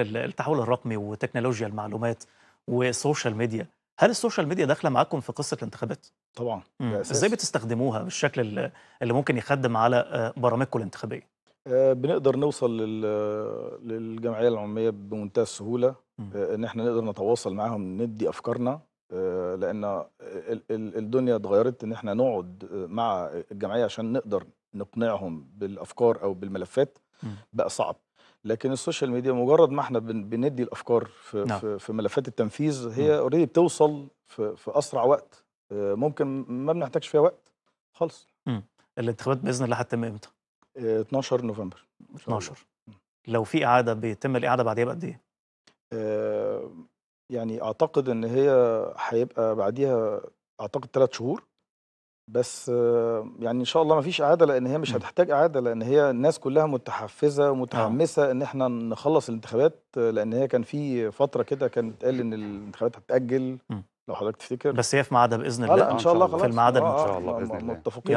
التحول الرقمي وتكنولوجيا المعلومات والسوشيال ميديا هل السوشيال ميديا داخله معاكم في قصه الانتخابات طبعا ازاي بتستخدموها بالشكل اللي ممكن يخدم على آه، برامجكم الانتخابيه آه، بنقدر نوصل للجمعيه العموميه بمنتهى السهوله آه، ان احنا نقدر نتواصل معاهم ندي افكارنا لان الدنيا اتغيرت ان احنا نقعد مع الجمعيه عشان نقدر نقنعهم بالافكار او بالملفات بقى صعب لكن السوشيال ميديا مجرد ما احنا بندي الافكار في نعم. في ملفات التنفيذ هي اوريدي بتوصل في, في اسرع وقت آه، ممكن ما بنحتاجش فيها وقت خالص الانتخابات باذن الله هتتم امتى 12 آه، نوفمبر 12 لو في اعاده بيتم الاعاده بعديها بقد ايه آه، يعني اعتقد ان هي هيبقى بعديها اعتقد ثلاث شهور بس يعني ان شاء الله ما فيش اعاده لان هي مش هتحتاج اعاده لان هي الناس كلها متحفزه آه. ومتحمسه ان احنا نخلص الانتخابات لان هي كان في فتره كده كان اتقال ان الانتخابات هتتاجل لو حضرتك تفتكر بس هي في ميعادها باذن آه، الله لا ان شاء الله خلاص في الميعاد آه، ان شاء الله باذن الله متفقين